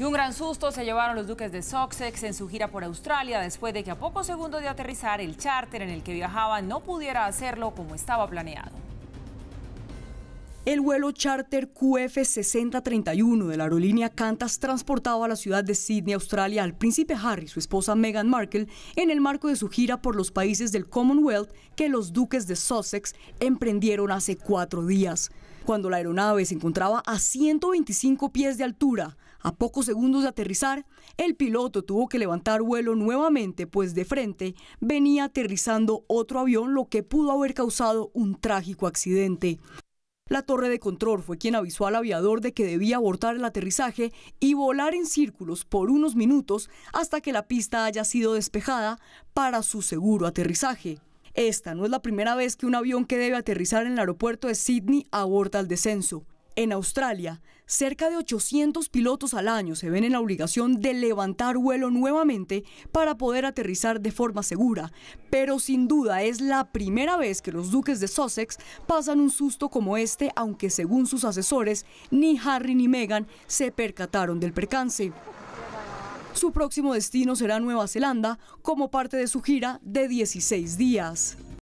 Y un gran susto se llevaron los duques de Sussex en su gira por Australia después de que a pocos segundos de aterrizar el charter en el que viajaban no pudiera hacerlo como estaba planeado. El vuelo charter QF6031 de la aerolínea Cantas transportaba a la ciudad de Sydney, Australia, al príncipe Harry y su esposa Meghan Markle en el marco de su gira por los países del Commonwealth que los duques de Sussex emprendieron hace cuatro días. Cuando la aeronave se encontraba a 125 pies de altura, a pocos segundos de aterrizar, el piloto tuvo que levantar vuelo nuevamente, pues de frente venía aterrizando otro avión, lo que pudo haber causado un trágico accidente. La torre de control fue quien avisó al aviador de que debía abortar el aterrizaje y volar en círculos por unos minutos hasta que la pista haya sido despejada para su seguro aterrizaje. Esta no es la primera vez que un avión que debe aterrizar en el aeropuerto de Sydney aborta el descenso. En Australia, cerca de 800 pilotos al año se ven en la obligación de levantar vuelo nuevamente para poder aterrizar de forma segura, pero sin duda es la primera vez que los duques de Sussex pasan un susto como este, aunque según sus asesores, ni Harry ni Meghan se percataron del percance. Su próximo destino será Nueva Zelanda como parte de su gira de 16 días.